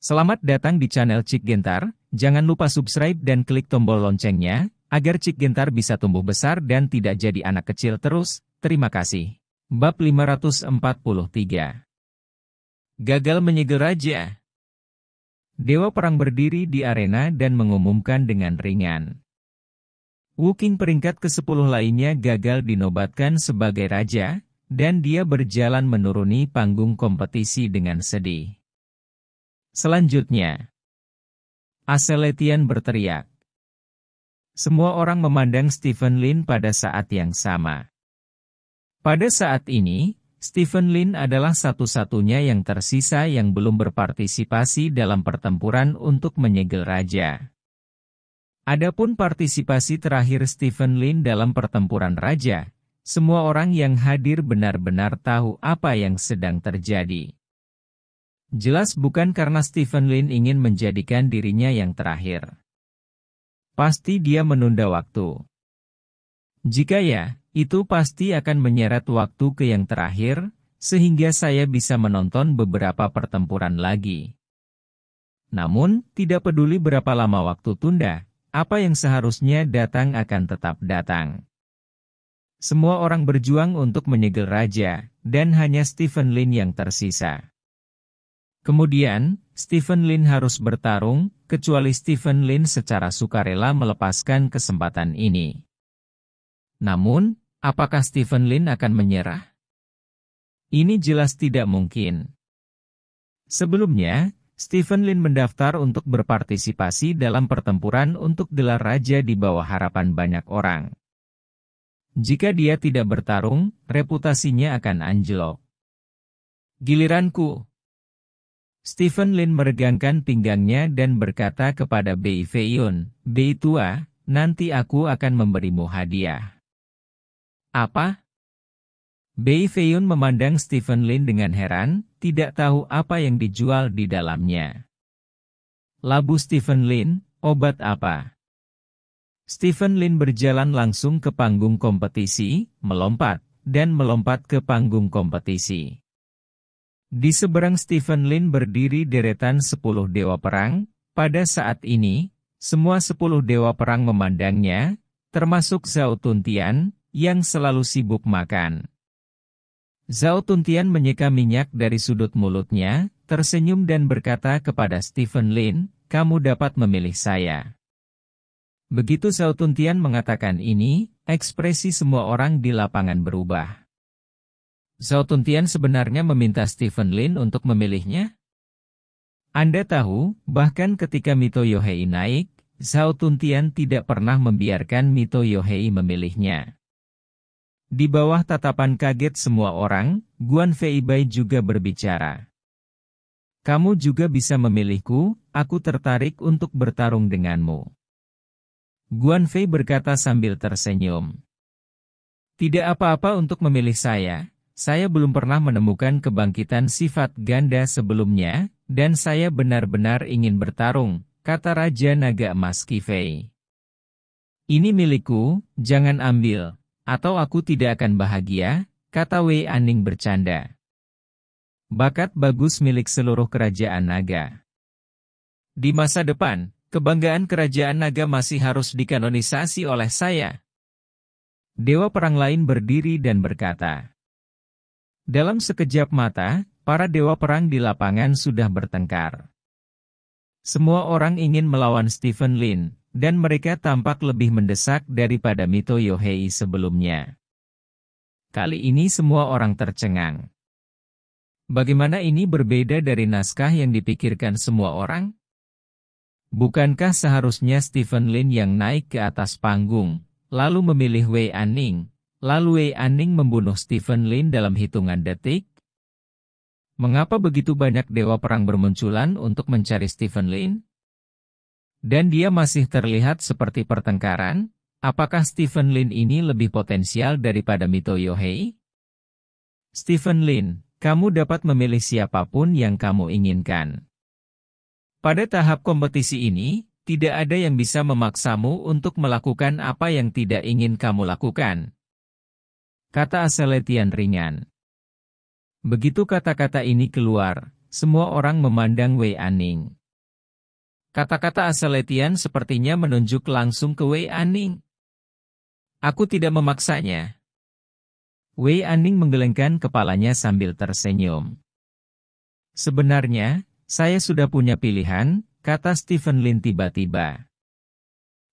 Selamat datang di channel Cik Gentar, jangan lupa subscribe dan klik tombol loncengnya, agar Cik Gentar bisa tumbuh besar dan tidak jadi anak kecil terus, terima kasih. Bab 543 Gagal menyegel Raja Dewa Perang berdiri di arena dan mengumumkan dengan ringan. Wuking peringkat ke-10 lainnya gagal dinobatkan sebagai raja, dan dia berjalan menuruni panggung kompetisi dengan sedih. Selanjutnya, Aseletian berteriak. Semua orang memandang Stephen Lin pada saat yang sama. Pada saat ini, Stephen Lin adalah satu-satunya yang tersisa yang belum berpartisipasi dalam pertempuran untuk menyegel raja. Adapun partisipasi terakhir Stephen Lin dalam pertempuran raja, semua orang yang hadir benar-benar tahu apa yang sedang terjadi. Jelas bukan karena Stephen Lin ingin menjadikan dirinya yang terakhir. Pasti dia menunda waktu. Jika ya, itu pasti akan menyeret waktu ke yang terakhir, sehingga saya bisa menonton beberapa pertempuran lagi. Namun, tidak peduli berapa lama waktu tunda, apa yang seharusnya datang akan tetap datang. Semua orang berjuang untuk menyegel raja, dan hanya Stephen Lin yang tersisa. Kemudian, Stephen Lin harus bertarung, kecuali Stephen Lin secara sukarela melepaskan kesempatan ini. Namun, apakah Stephen Lin akan menyerah? Ini jelas tidak mungkin. Sebelumnya, Stephen Lin mendaftar untuk berpartisipasi dalam pertempuran untuk gelar raja di bawah harapan banyak orang. Jika dia tidak bertarung, reputasinya akan anjlok. Giliranku, Stephen Lin meregangkan pinggangnya dan berkata kepada Bei Feiyun, Bei tua, nanti aku akan memberimu hadiah. Apa? Bei Feiyun memandang Stephen Lin dengan heran, tidak tahu apa yang dijual di dalamnya. Labu Stephen Lin, obat apa? Stephen Lin berjalan langsung ke panggung kompetisi, melompat, dan melompat ke panggung kompetisi. Di seberang Stephen Lin berdiri deretan sepuluh dewa perang, pada saat ini, semua sepuluh dewa perang memandangnya, termasuk Zhao Tuntian, yang selalu sibuk makan. Zhao Tuntian menyeka minyak dari sudut mulutnya, tersenyum dan berkata kepada Stephen Lin, kamu dapat memilih saya. Begitu Zhao Tuntian mengatakan ini, ekspresi semua orang di lapangan berubah. Zhao Tuntian sebenarnya meminta Stephen Lin untuk memilihnya? Anda tahu, bahkan ketika Mito Yohei naik, Zhao Tuntian tidak pernah membiarkan Mito Yohei memilihnya. Di bawah tatapan kaget semua orang, Guan Feibai juga berbicara. Kamu juga bisa memilihku, aku tertarik untuk bertarung denganmu. Guan Fei berkata sambil tersenyum. Tidak apa-apa untuk memilih saya, saya belum pernah menemukan kebangkitan sifat ganda sebelumnya, dan saya benar-benar ingin bertarung, kata Raja Naga Emas Kifei. Ini milikku, jangan ambil, atau aku tidak akan bahagia, kata Wei Aning bercanda. Bakat bagus milik seluruh kerajaan naga. Di masa depan, kebanggaan kerajaan naga masih harus dikanonisasi oleh saya. Dewa perang lain berdiri dan berkata, dalam sekejap mata, para dewa perang di lapangan sudah bertengkar. Semua orang ingin melawan Stephen Lin, dan mereka tampak lebih mendesak daripada Mito Yohei sebelumnya. Kali ini semua orang tercengang. Bagaimana ini berbeda dari naskah yang dipikirkan semua orang? Bukankah seharusnya Stephen Lin yang naik ke atas panggung, lalu memilih Wei Anning? Lalu Wei Aning membunuh Stephen Lin dalam hitungan detik. Mengapa begitu banyak dewa perang bermunculan untuk mencari Stephen Lin? Dan dia masih terlihat seperti pertengkaran, apakah Stephen Lin ini lebih potensial daripada Mito Yohei? Stephen Lin, kamu dapat memilih siapapun yang kamu inginkan. Pada tahap kompetisi ini, tidak ada yang bisa memaksamu untuk melakukan apa yang tidak ingin kamu lakukan kata Aseletian ringan. Begitu kata-kata ini keluar, semua orang memandang Wei Aning. Kata-kata Aseletian sepertinya menunjuk langsung ke Wei Aning. Aku tidak memaksanya. Wei Aning menggelengkan kepalanya sambil tersenyum. Sebenarnya, saya sudah punya pilihan, kata Stephen Lin tiba-tiba.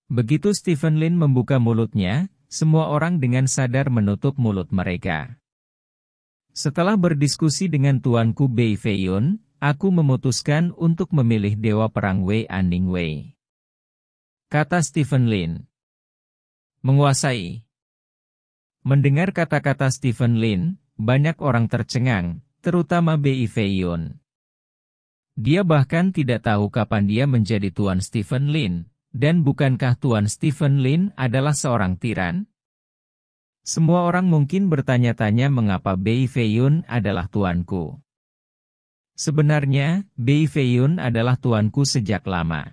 Begitu Stephen Lin membuka mulutnya, semua orang dengan sadar menutup mulut mereka. Setelah berdiskusi dengan tuanku Bei Feiyun, aku memutuskan untuk memilih Dewa Perang Wei Anning Wei. Kata Stephen Lin. Menguasai. Mendengar kata-kata Stephen Lin, banyak orang tercengang, terutama Bei Feiyun. Dia bahkan tidak tahu kapan dia menjadi tuan Stephen Lin, dan bukankah Tuan Stephen Lin adalah seorang tiran? Semua orang mungkin bertanya-tanya mengapa Bei Feiyun adalah tuanku. Sebenarnya, Bei Feiyun adalah tuanku sejak lama.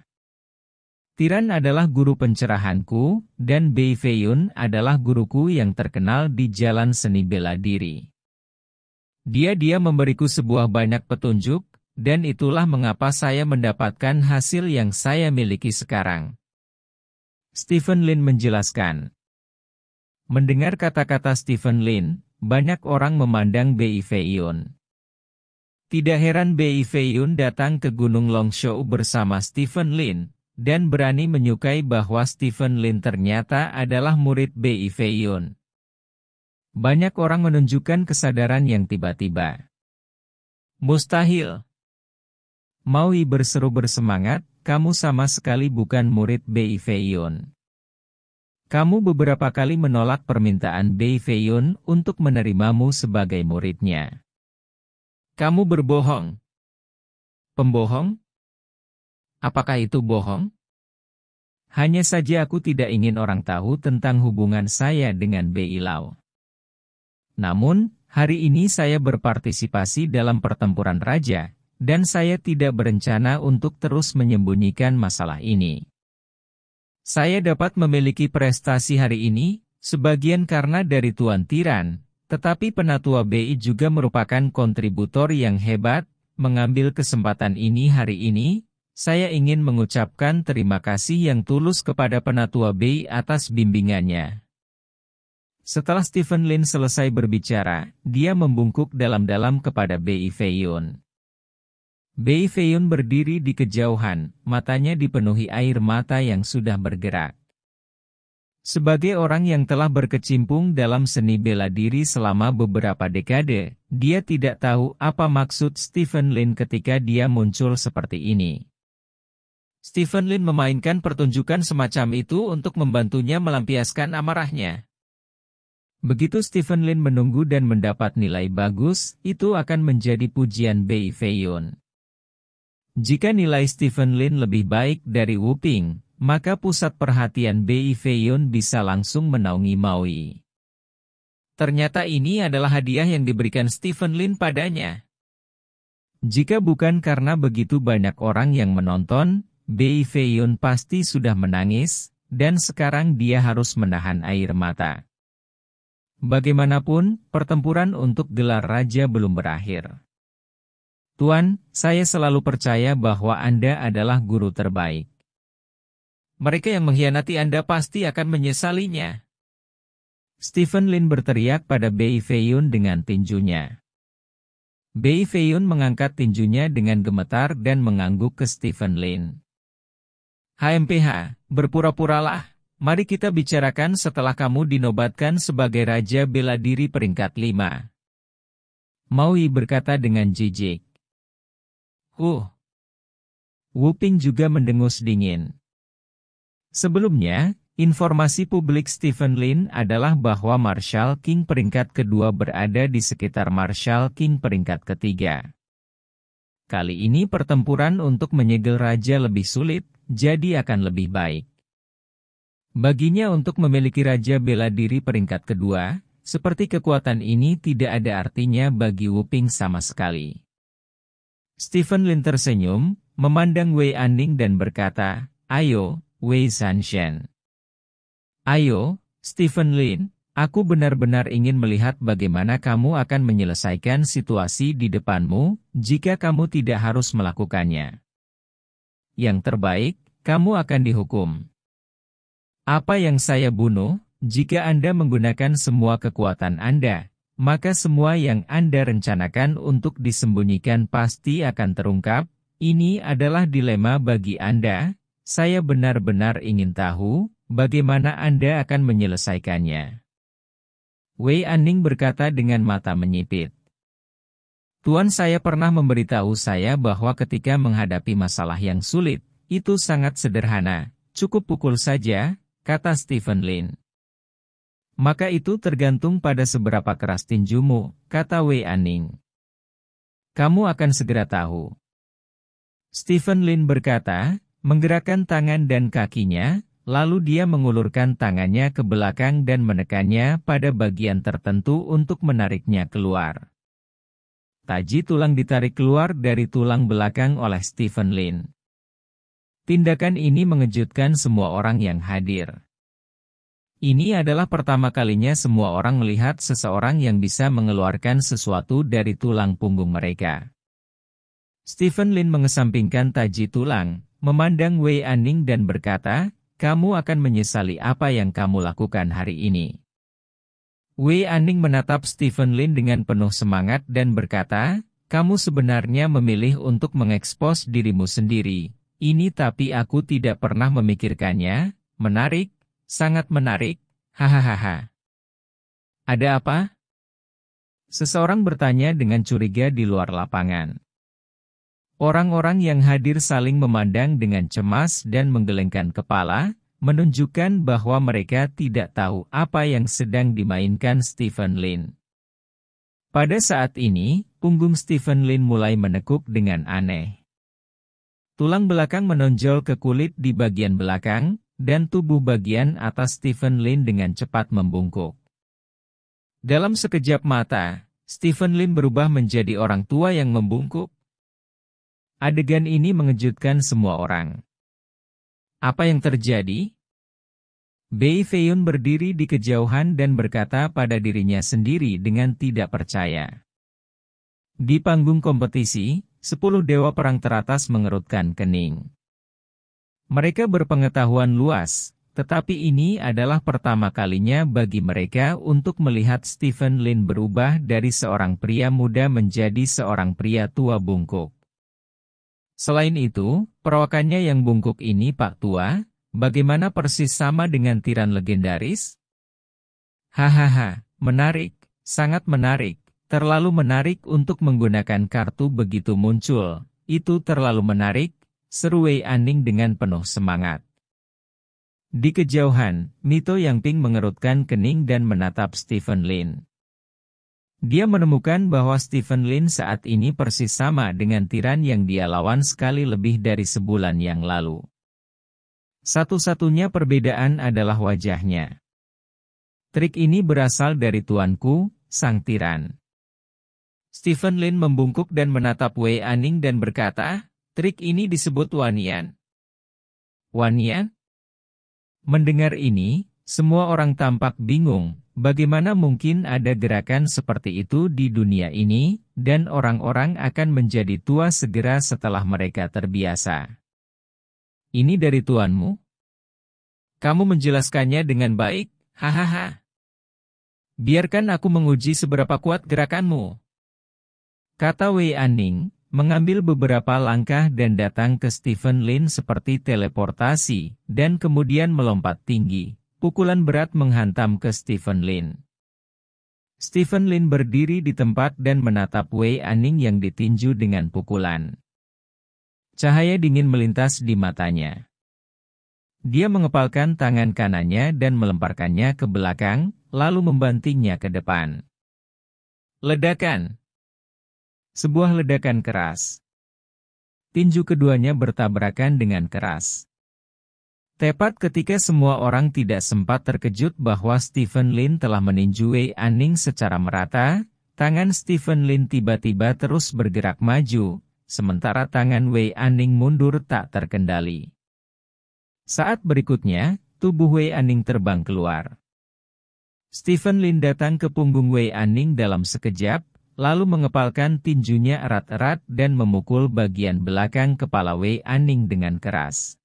Tiran adalah guru pencerahanku, dan Bei Feiyun adalah guruku yang terkenal di jalan seni bela diri. Dia-dia memberiku sebuah banyak petunjuk, dan itulah mengapa saya mendapatkan hasil yang saya miliki sekarang. Stephen Lin menjelaskan. Mendengar kata-kata Stephen Lin, banyak orang memandang Bei Feiyun. Tidak heran Bei Feiyun datang ke Gunung Longshou bersama Stephen Lin, dan berani menyukai bahwa Stephen Lin ternyata adalah murid Bei Feiyun. Banyak orang menunjukkan kesadaran yang tiba-tiba. Mustahil, Maui berseru bersemangat, kamu sama sekali bukan murid Bei Feiyun. Kamu beberapa kali menolak permintaan Bei Feiyun untuk menerimamu sebagai muridnya. Kamu berbohong. Pembohong? Apakah itu bohong? Hanya saja aku tidak ingin orang tahu tentang hubungan saya dengan Bei Lao. Namun, hari ini saya berpartisipasi dalam pertempuran raja, dan saya tidak berencana untuk terus menyembunyikan masalah ini. Saya dapat memiliki prestasi hari ini, sebagian karena dari Tuan Tiran, tetapi penatua BI juga merupakan kontributor yang hebat, mengambil kesempatan ini hari ini, saya ingin mengucapkan terima kasih yang tulus kepada penatua BI atas bimbingannya. Setelah Stephen Lin selesai berbicara, dia membungkuk dalam-dalam kepada BI Feiyun. Bei Feiyun berdiri di kejauhan, matanya dipenuhi air mata yang sudah bergerak. Sebagai orang yang telah berkecimpung dalam seni bela diri selama beberapa dekade, dia tidak tahu apa maksud Stephen Lin ketika dia muncul seperti ini. Stephen Lin memainkan pertunjukan semacam itu untuk membantunya melampiaskan amarahnya. Begitu Stephen Lin menunggu dan mendapat nilai bagus, itu akan menjadi pujian Bei Feiyun. Jika nilai Stephen Lin lebih baik dari Wu Ping, maka pusat perhatian BI Feiyun bisa langsung menaungi Maui. Ternyata ini adalah hadiah yang diberikan Stephen Lin padanya. Jika bukan karena begitu banyak orang yang menonton, BI Feiyun pasti sudah menangis, dan sekarang dia harus menahan air mata. Bagaimanapun, pertempuran untuk gelar raja belum berakhir. Tuan, saya selalu percaya bahwa Anda adalah guru terbaik. Mereka yang mengkhianati Anda pasti akan menyesalinya. Stephen Lin berteriak pada Bei Feiyun dengan tinjunya. Bei Feiyun mengangkat tinjunya dengan gemetar dan mengangguk ke Stephen Lin. HMPH, berpura-puralah. Mari kita bicarakan setelah kamu dinobatkan sebagai Raja Bela Diri peringkat 5. Maui berkata dengan jijik. Huh. Wu juga mendengus dingin. Sebelumnya, informasi publik Stephen Lin adalah bahwa Marshall King peringkat kedua berada di sekitar Marshall King peringkat ketiga. Kali ini pertempuran untuk menyegel raja lebih sulit, jadi akan lebih baik. Baginya untuk memiliki raja bela diri peringkat kedua, seperti kekuatan ini tidak ada artinya bagi Wu sama sekali. Stephen Lin tersenyum, memandang Wei Aning dan berkata, Ayo, Wei Sanshen. Ayo, Stephen Lin, aku benar-benar ingin melihat bagaimana kamu akan menyelesaikan situasi di depanmu jika kamu tidak harus melakukannya. Yang terbaik, kamu akan dihukum. Apa yang saya bunuh, jika Anda menggunakan semua kekuatan Anda, maka semua yang Anda rencanakan untuk disembunyikan pasti akan terungkap. Ini adalah dilema bagi Anda. Saya benar-benar ingin tahu bagaimana Anda akan menyelesaikannya. Wei Anning berkata dengan mata menyipit. Tuan saya pernah memberitahu saya bahwa ketika menghadapi masalah yang sulit, itu sangat sederhana, cukup pukul saja, kata Stephen Lin. Maka itu tergantung pada seberapa keras tinjumu, kata Wei Aning. Kamu akan segera tahu. Stephen Lin berkata, menggerakkan tangan dan kakinya, lalu dia mengulurkan tangannya ke belakang dan menekannya pada bagian tertentu untuk menariknya keluar. Taji tulang ditarik keluar dari tulang belakang oleh Stephen Lin. Tindakan ini mengejutkan semua orang yang hadir. Ini adalah pertama kalinya semua orang melihat seseorang yang bisa mengeluarkan sesuatu dari tulang punggung mereka. Stephen Lin mengesampingkan taji tulang, memandang Wei Aning dan berkata, kamu akan menyesali apa yang kamu lakukan hari ini. Wei Aning menatap Stephen Lin dengan penuh semangat dan berkata, kamu sebenarnya memilih untuk mengekspos dirimu sendiri, ini tapi aku tidak pernah memikirkannya, menarik, Sangat menarik, hahaha. Ada apa? Seseorang bertanya dengan curiga di luar lapangan. Orang-orang yang hadir saling memandang dengan cemas dan menggelengkan kepala, menunjukkan bahwa mereka tidak tahu apa yang sedang dimainkan Stephen Lin. Pada saat ini, punggung Stephen Lin mulai menekuk dengan aneh. Tulang belakang menonjol ke kulit di bagian belakang, dan tubuh bagian atas Stephen Lin dengan cepat membungkuk. Dalam sekejap mata, Stephen Lin berubah menjadi orang tua yang membungkuk. Adegan ini mengejutkan semua orang. Apa yang terjadi? Bei Feiyun berdiri di kejauhan dan berkata pada dirinya sendiri dengan tidak percaya. Di panggung kompetisi, 10 dewa perang teratas mengerutkan kening. Mereka berpengetahuan luas, tetapi ini adalah pertama kalinya bagi mereka untuk melihat Stephen Lin berubah dari seorang pria muda menjadi seorang pria tua bungkuk. Selain itu, perawakannya yang bungkuk ini Pak Tua, bagaimana persis sama dengan tiran legendaris? Hahaha, menarik, sangat menarik, terlalu menarik untuk menggunakan kartu begitu muncul, itu terlalu menarik, seru Wei Aning dengan penuh semangat. Di kejauhan, Mito Yang Ping mengerutkan kening dan menatap Stephen Lin. Dia menemukan bahwa Stephen Lin saat ini persis sama dengan tiran yang dia lawan sekali lebih dari sebulan yang lalu. Satu-satunya perbedaan adalah wajahnya. Trik ini berasal dari tuanku, sang tiran. Stephen Lin membungkuk dan menatap Wei Aning dan berkata, Trik ini disebut wanian. Wanian? Mendengar ini, semua orang tampak bingung, bagaimana mungkin ada gerakan seperti itu di dunia ini, dan orang-orang akan menjadi tua segera setelah mereka terbiasa. Ini dari tuanmu? Kamu menjelaskannya dengan baik, hahaha. Biarkan aku menguji seberapa kuat gerakanmu. Kata Wei Aning, mengambil beberapa langkah dan datang ke Stephen Lin seperti teleportasi, dan kemudian melompat tinggi. Pukulan berat menghantam ke Stephen Lin. Stephen Lin berdiri di tempat dan menatap Wei Aning yang ditinju dengan pukulan. Cahaya dingin melintas di matanya. Dia mengepalkan tangan kanannya dan melemparkannya ke belakang, lalu membantingnya ke depan. Ledakan, sebuah ledakan keras. Tinju keduanya bertabrakan dengan keras. Tepat ketika semua orang tidak sempat terkejut bahwa Stephen Lin telah meninju Wei Anning secara merata, tangan Stephen Lin tiba-tiba terus bergerak maju, sementara tangan Wei Anning mundur tak terkendali. Saat berikutnya, tubuh Wei Anning terbang keluar. Stephen Lin datang ke punggung Wei Anning dalam sekejap, lalu mengepalkan tinjunya erat-erat dan memukul bagian belakang kepala Wei Aning dengan keras.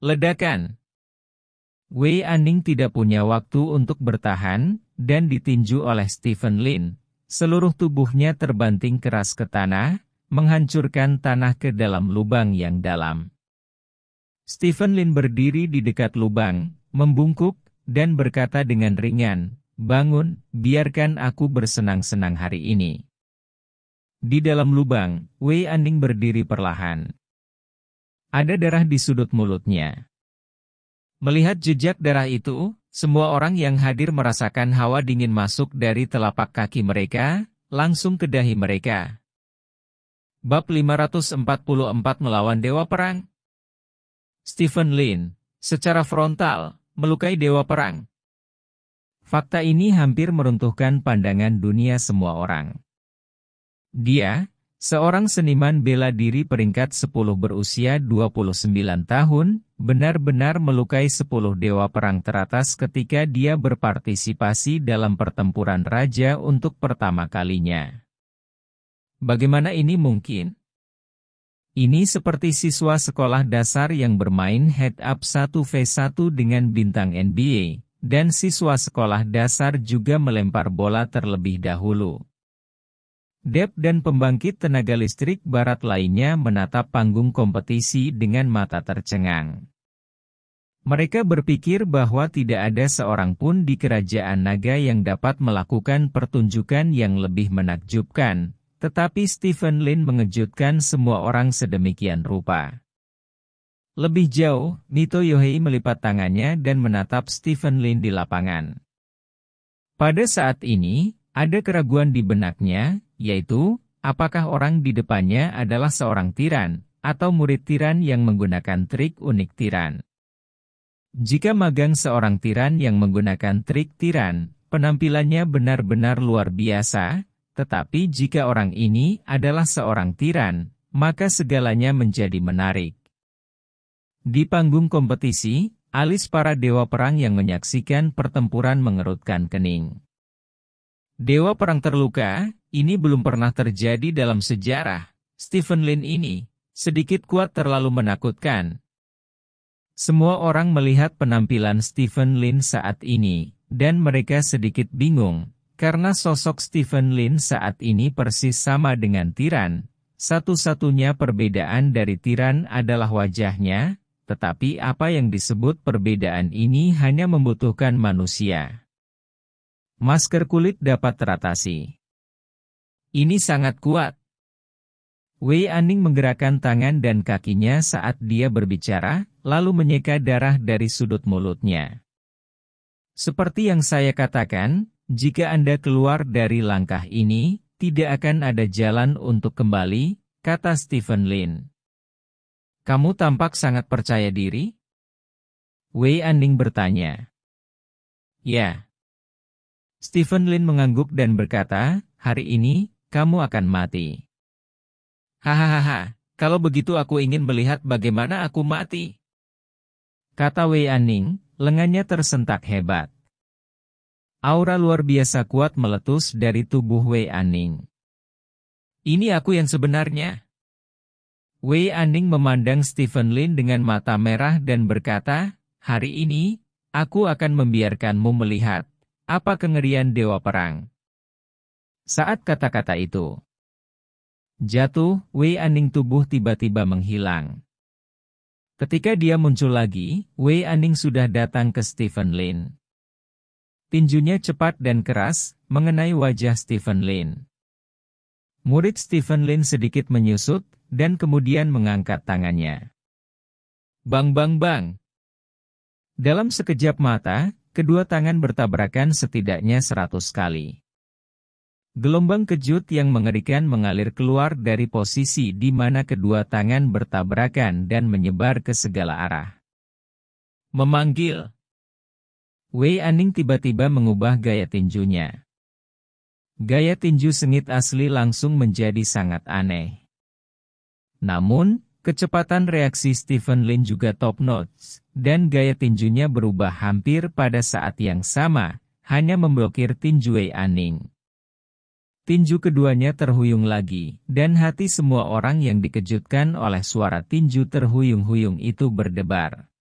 Ledakan Wei Aning tidak punya waktu untuk bertahan, dan ditinju oleh Stephen Lin. Seluruh tubuhnya terbanting keras ke tanah, menghancurkan tanah ke dalam lubang yang dalam. Stephen Lin berdiri di dekat lubang, membungkuk, dan berkata dengan ringan, Bangun, biarkan aku bersenang-senang hari ini. Di dalam lubang, Wei Anding berdiri perlahan. Ada darah di sudut mulutnya. Melihat jejak darah itu, semua orang yang hadir merasakan hawa dingin masuk dari telapak kaki mereka, langsung ke dahi mereka. Bab 544 Melawan Dewa Perang Stephen Lin, secara frontal, melukai Dewa Perang, Fakta ini hampir meruntuhkan pandangan dunia semua orang. Dia, seorang seniman bela diri peringkat 10 berusia 29 tahun, benar-benar melukai 10 dewa perang teratas ketika dia berpartisipasi dalam pertempuran raja untuk pertama kalinya. Bagaimana ini mungkin? Ini seperti siswa sekolah dasar yang bermain head-up 1v1 dengan bintang NBA, dan siswa sekolah dasar juga melempar bola terlebih dahulu. Dep dan pembangkit tenaga listrik barat lainnya menatap panggung kompetisi dengan mata tercengang. Mereka berpikir bahwa tidak ada seorang pun di kerajaan naga yang dapat melakukan pertunjukan yang lebih menakjubkan, tetapi Stephen Lin mengejutkan semua orang sedemikian rupa. Lebih jauh, Nito Yohei melipat tangannya dan menatap Stephen Lin di lapangan. Pada saat ini, ada keraguan di benaknya, yaitu, apakah orang di depannya adalah seorang tiran, atau murid tiran yang menggunakan trik unik tiran. Jika magang seorang tiran yang menggunakan trik tiran, penampilannya benar-benar luar biasa, tetapi jika orang ini adalah seorang tiran, maka segalanya menjadi menarik. Di panggung kompetisi, alis para dewa perang yang menyaksikan pertempuran mengerutkan kening. Dewa perang terluka, ini belum pernah terjadi dalam sejarah. Stephen Lin ini, sedikit kuat terlalu menakutkan. Semua orang melihat penampilan Stephen Lin saat ini, dan mereka sedikit bingung, karena sosok Stephen Lin saat ini persis sama dengan Tiran. Satu-satunya perbedaan dari Tiran adalah wajahnya, tetapi apa yang disebut perbedaan ini hanya membutuhkan manusia. Masker kulit dapat teratasi. Ini sangat kuat. Wei Aning menggerakkan tangan dan kakinya saat dia berbicara, lalu menyeka darah dari sudut mulutnya. Seperti yang saya katakan, jika Anda keluar dari langkah ini, tidak akan ada jalan untuk kembali, kata Stephen Lin. Kamu tampak sangat percaya diri? Wei Anding bertanya. Ya. Stephen Lin mengangguk dan berkata, hari ini, kamu akan mati. Hahaha, kalau begitu aku ingin melihat bagaimana aku mati. Kata Wei Anning, lengannya tersentak hebat. Aura luar biasa kuat meletus dari tubuh Wei Anning. Ini aku yang sebenarnya. Wei Aning memandang Stephen Lin dengan mata merah dan berkata, Hari ini, aku akan membiarkanmu melihat apa kengerian Dewa Perang. Saat kata-kata itu jatuh, Wei Aning tubuh tiba-tiba menghilang. Ketika dia muncul lagi, Wei Aning sudah datang ke Stephen Lin. Tinjunya cepat dan keras, mengenai wajah Stephen Lin. Murid Stephen Lin sedikit menyusut, dan kemudian mengangkat tangannya. Bang bang bang. Dalam sekejap mata, kedua tangan bertabrakan setidaknya seratus kali. Gelombang kejut yang mengerikan mengalir keluar dari posisi di mana kedua tangan bertabrakan dan menyebar ke segala arah. Memanggil. Wei Aning tiba-tiba mengubah gaya tinjunya. Gaya tinju sengit asli langsung menjadi sangat aneh. Namun, kecepatan reaksi Stephen Lin juga top notch, dan gaya tinjunya berubah hampir pada saat yang sama, hanya memblokir tinju Wei Aning. Tinju keduanya terhuyung lagi, dan hati semua orang yang dikejutkan oleh suara tinju terhuyung-huyung itu berdebar.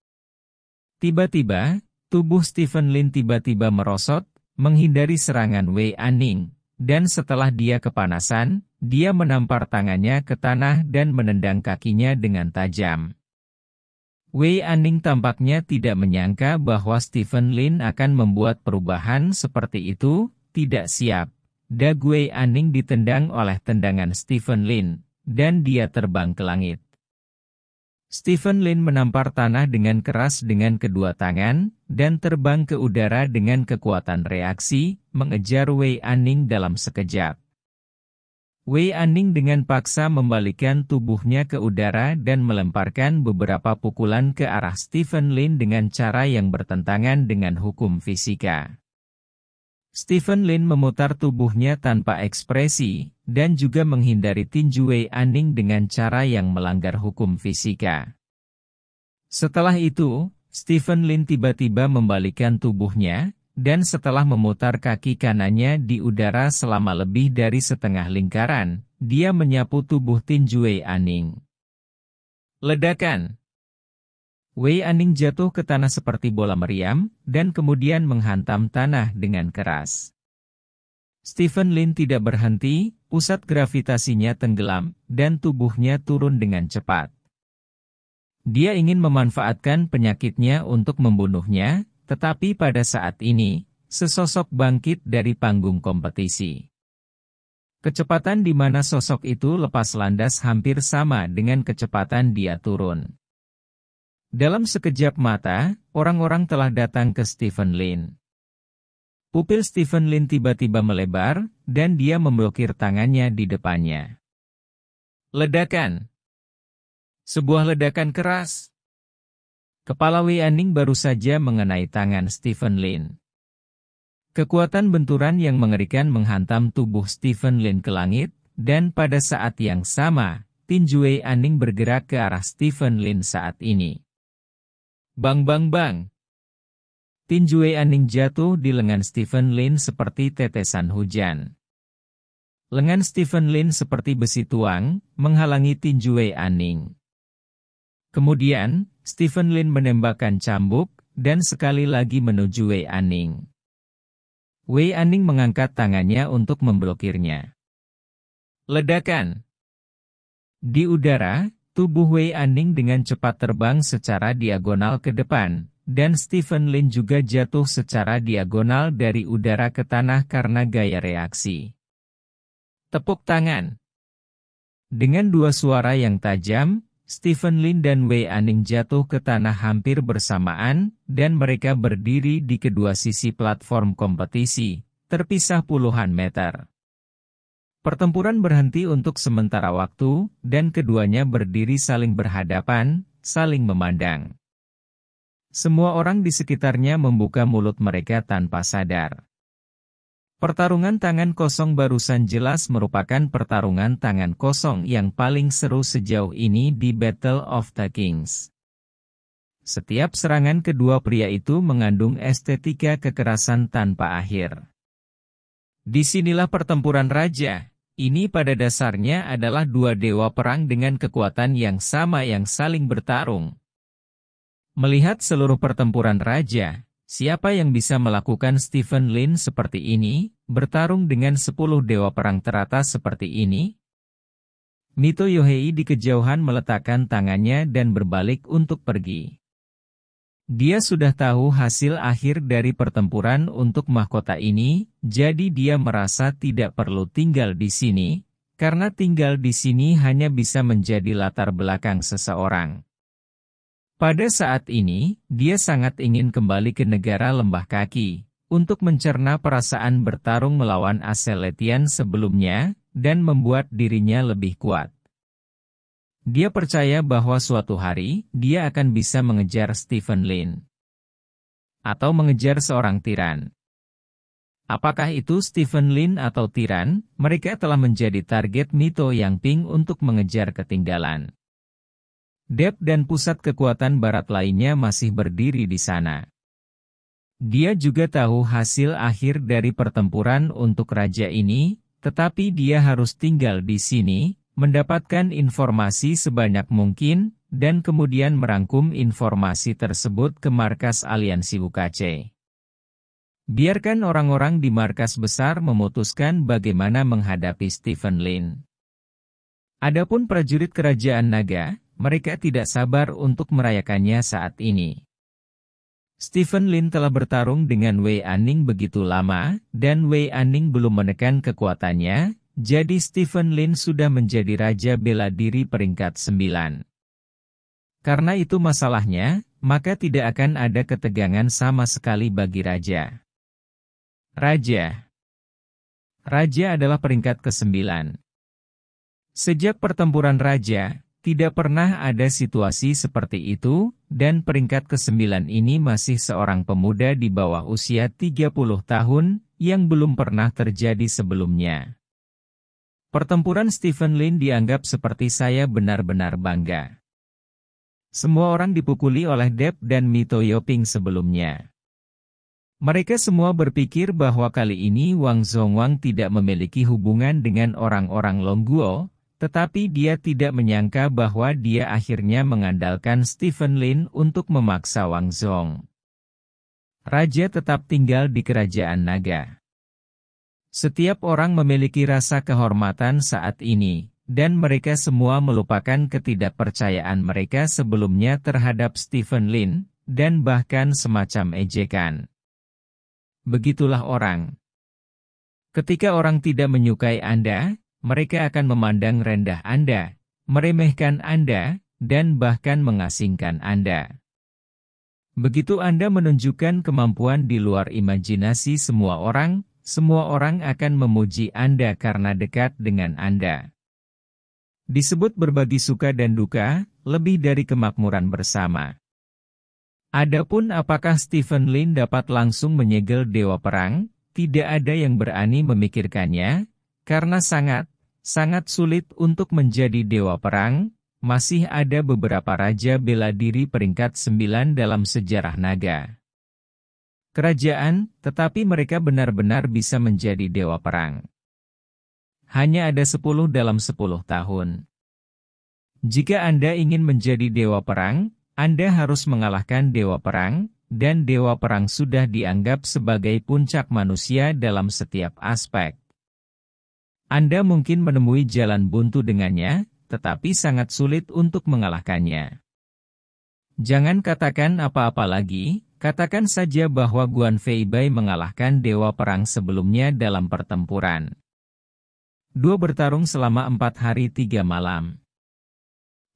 Tiba-tiba, tubuh Stephen Lin tiba-tiba merosot, menghindari serangan Wei Aning, dan setelah dia kepanasan, dia menampar tangannya ke tanah dan menendang kakinya dengan tajam. Wei Anning tampaknya tidak menyangka bahwa Stephen Lin akan membuat perubahan seperti itu, tidak siap. Wei Anning ditendang oleh tendangan Stephen Lin, dan dia terbang ke langit. Stephen Lin menampar tanah dengan keras dengan kedua tangan, dan terbang ke udara dengan kekuatan reaksi, mengejar Wei Aning dalam sekejap. Wei Aning dengan paksa membalikkan tubuhnya ke udara dan melemparkan beberapa pukulan ke arah Stephen Lin dengan cara yang bertentangan dengan hukum fisika. Stephen Lin memutar tubuhnya tanpa ekspresi, dan juga menghindari tinju Wei Aning dengan cara yang melanggar hukum fisika. Setelah itu, Stephen Lin tiba-tiba membalikkan tubuhnya, dan setelah memutar kaki kanannya di udara selama lebih dari setengah lingkaran, dia menyapu tubuh Tin Jue Aning. Ledakan Wei Aning jatuh ke tanah seperti bola meriam, dan kemudian menghantam tanah dengan keras. Stephen Lin tidak berhenti, pusat gravitasinya tenggelam, dan tubuhnya turun dengan cepat. Dia ingin memanfaatkan penyakitnya untuk membunuhnya, tetapi pada saat ini, sesosok bangkit dari panggung kompetisi. Kecepatan di mana sosok itu lepas landas hampir sama dengan kecepatan dia turun. Dalam sekejap mata, orang-orang telah datang ke Stephen Lin. Pupil Stephen Lin tiba-tiba melebar, dan dia memblokir tangannya di depannya. Ledakan, sebuah ledakan keras. Kepala Wei Aning baru saja mengenai tangan Stephen Lin. Kekuatan benturan yang mengerikan menghantam tubuh Stephen Lin ke langit, dan pada saat yang sama, Tinju Wei Aning bergerak ke arah Stephen Lin saat ini. Bang bang bang. Tinju Wei Aning jatuh di lengan Stephen Lin seperti tetesan hujan. Lengan Stephen Lin seperti besi tuang, menghalangi Tinju Wei Aning. Kemudian, Stephen Lin menembakkan cambuk, dan sekali lagi menuju Wei Aning. Wei Aning mengangkat tangannya untuk memblokirnya. Ledakan Di udara, tubuh Wei Aning dengan cepat terbang secara diagonal ke depan, dan Stephen Lin juga jatuh secara diagonal dari udara ke tanah karena gaya reaksi. Tepuk tangan Dengan dua suara yang tajam, Stephen Lin dan Wei Aning jatuh ke tanah hampir bersamaan, dan mereka berdiri di kedua sisi platform kompetisi, terpisah puluhan meter. Pertempuran berhenti untuk sementara waktu, dan keduanya berdiri saling berhadapan, saling memandang. Semua orang di sekitarnya membuka mulut mereka tanpa sadar. Pertarungan tangan kosong barusan jelas merupakan pertarungan tangan kosong yang paling seru sejauh ini di Battle of the Kings. Setiap serangan kedua pria itu mengandung estetika kekerasan tanpa akhir. Disinilah pertempuran raja. Ini pada dasarnya adalah dua dewa perang dengan kekuatan yang sama yang saling bertarung. Melihat seluruh pertempuran raja, Siapa yang bisa melakukan Stephen Lin seperti ini, bertarung dengan 10 dewa perang teratas seperti ini? Mito Yohei di kejauhan meletakkan tangannya dan berbalik untuk pergi. Dia sudah tahu hasil akhir dari pertempuran untuk mahkota ini, jadi dia merasa tidak perlu tinggal di sini, karena tinggal di sini hanya bisa menjadi latar belakang seseorang. Pada saat ini, dia sangat ingin kembali ke negara lembah kaki, untuk mencerna perasaan bertarung melawan Aseletian sebelumnya, dan membuat dirinya lebih kuat. Dia percaya bahwa suatu hari, dia akan bisa mengejar Stephen Lin. Atau mengejar seorang tiran. Apakah itu Stephen Lin atau Tiran? Mereka telah menjadi target Mito Yang Ping untuk mengejar ketinggalan. Deb dan pusat kekuatan barat lainnya masih berdiri di sana. Dia juga tahu hasil akhir dari pertempuran untuk raja ini, tetapi dia harus tinggal di sini, mendapatkan informasi sebanyak mungkin, dan kemudian merangkum informasi tersebut ke markas aliansi UKC. Biarkan orang-orang di markas besar memutuskan bagaimana menghadapi Stephen Lin. Adapun prajurit kerajaan naga, mereka tidak sabar untuk merayakannya saat ini. Stephen Lin telah bertarung dengan Wei Aning begitu lama, dan Wei Aning belum menekan kekuatannya, jadi Stephen Lin sudah menjadi raja bela diri peringkat 9. Karena itu masalahnya, maka tidak akan ada ketegangan sama sekali bagi raja. Raja Raja adalah peringkat ke-9. Sejak pertempuran raja, tidak pernah ada situasi seperti itu, dan peringkat ke-9 ini masih seorang pemuda di bawah usia 30 tahun, yang belum pernah terjadi sebelumnya. Pertempuran Stephen Lin dianggap seperti saya benar-benar bangga. Semua orang dipukuli oleh Deb dan Mito Yoping sebelumnya. Mereka semua berpikir bahwa kali ini Wang Zhongwang tidak memiliki hubungan dengan orang-orang Longguo, tetapi dia tidak menyangka bahwa dia akhirnya mengandalkan Stephen Lin untuk memaksa Wang Zhong. Raja tetap tinggal di kerajaan naga. Setiap orang memiliki rasa kehormatan saat ini, dan mereka semua melupakan ketidakpercayaan mereka sebelumnya terhadap Stephen Lin, dan bahkan semacam ejekan. Begitulah orang. Ketika orang tidak menyukai Anda, mereka akan memandang rendah Anda, meremehkan Anda, dan bahkan mengasingkan Anda. Begitu Anda menunjukkan kemampuan di luar imajinasi semua orang, semua orang akan memuji Anda karena dekat dengan Anda. Disebut berbagi suka dan duka, lebih dari kemakmuran bersama. Adapun apakah Stephen Lin dapat langsung menyegel Dewa Perang, tidak ada yang berani memikirkannya, karena sangat sangat sulit untuk menjadi dewa perang, masih ada beberapa raja bela diri peringkat sembilan dalam sejarah naga. Kerajaan, tetapi mereka benar-benar bisa menjadi dewa perang. Hanya ada sepuluh dalam sepuluh tahun. Jika Anda ingin menjadi dewa perang, Anda harus mengalahkan dewa perang, dan dewa perang sudah dianggap sebagai puncak manusia dalam setiap aspek. Anda mungkin menemui jalan buntu dengannya, tetapi sangat sulit untuk mengalahkannya. Jangan katakan apa-apa lagi, katakan saja bahwa Guan Fei Bai mengalahkan dewa perang sebelumnya dalam pertempuran. Dua bertarung selama empat hari tiga malam.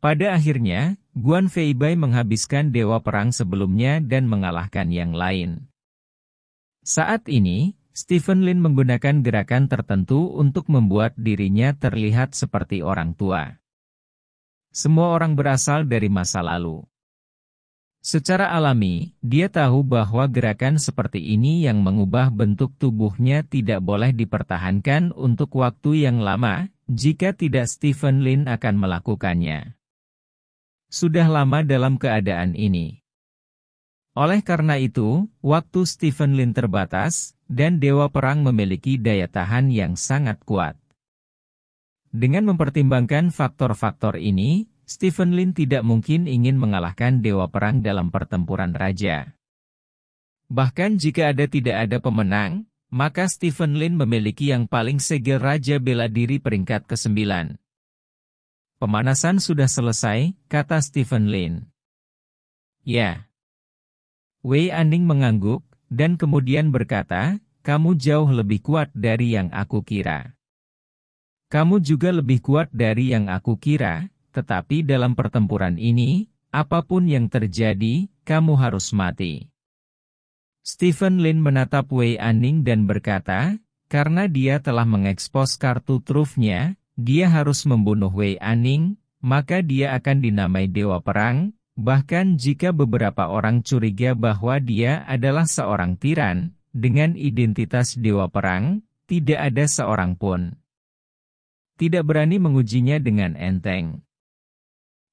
Pada akhirnya, Guan Fei Bai menghabiskan dewa perang sebelumnya dan mengalahkan yang lain. Saat ini, Stephen Lin menggunakan gerakan tertentu untuk membuat dirinya terlihat seperti orang tua. Semua orang berasal dari masa lalu. Secara alami, dia tahu bahwa gerakan seperti ini yang mengubah bentuk tubuhnya tidak boleh dipertahankan untuk waktu yang lama, jika tidak Stephen Lin akan melakukannya. Sudah lama dalam keadaan ini. Oleh karena itu, waktu Stephen Lin terbatas, dan dewa perang memiliki daya tahan yang sangat kuat. Dengan mempertimbangkan faktor-faktor ini, Stephen Lin tidak mungkin ingin mengalahkan dewa perang dalam pertempuran raja. Bahkan jika ada tidak ada pemenang, maka Stephen Lin memiliki yang paling segel raja bela diri peringkat ke-9. Pemanasan sudah selesai, kata Stephen Lin. Ya. Wei Aning mengangguk, dan kemudian berkata, kamu jauh lebih kuat dari yang aku kira. Kamu juga lebih kuat dari yang aku kira, tetapi dalam pertempuran ini, apapun yang terjadi, kamu harus mati. Stephen Lin menatap Wei Aning dan berkata, karena dia telah mengekspos kartu trufnya, dia harus membunuh Wei Aning, maka dia akan dinamai Dewa Perang, Bahkan jika beberapa orang curiga bahwa dia adalah seorang tiran, dengan identitas dewa perang, tidak ada seorang pun. Tidak berani mengujinya dengan enteng.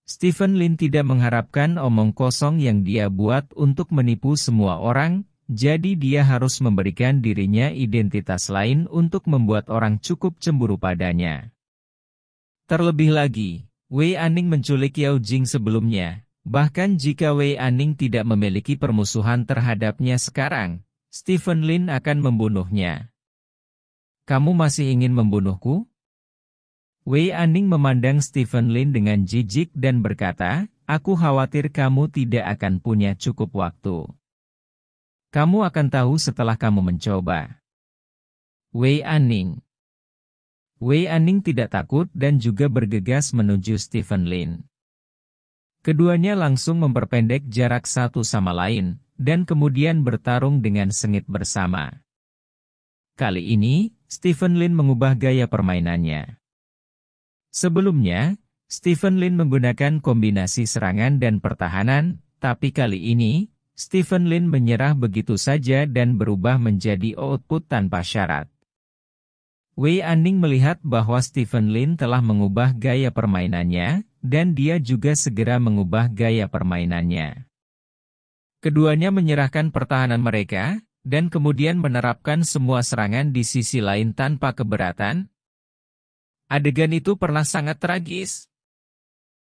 Stephen Lin tidak mengharapkan omong kosong yang dia buat untuk menipu semua orang, jadi dia harus memberikan dirinya identitas lain untuk membuat orang cukup cemburu padanya. Terlebih lagi, Wei Aning menculik Yao Jing sebelumnya, Bahkan jika Wei Aning tidak memiliki permusuhan terhadapnya sekarang, Stephen Lin akan membunuhnya. Kamu masih ingin membunuhku? Wei Aning memandang Stephen Lin dengan jijik dan berkata, Aku khawatir kamu tidak akan punya cukup waktu. Kamu akan tahu setelah kamu mencoba. Wei Aning Wei Aning tidak takut dan juga bergegas menuju Stephen Lin. Keduanya langsung memperpendek jarak satu sama lain, dan kemudian bertarung dengan sengit bersama. Kali ini, Stephen Lin mengubah gaya permainannya. Sebelumnya, Stephen Lin menggunakan kombinasi serangan dan pertahanan, tapi kali ini, Stephen Lin menyerah begitu saja dan berubah menjadi output tanpa syarat. Wei Anning melihat bahwa Stephen Lin telah mengubah gaya permainannya, dan dia juga segera mengubah gaya permainannya. Keduanya menyerahkan pertahanan mereka, dan kemudian menerapkan semua serangan di sisi lain tanpa keberatan. Adegan itu pernah sangat tragis.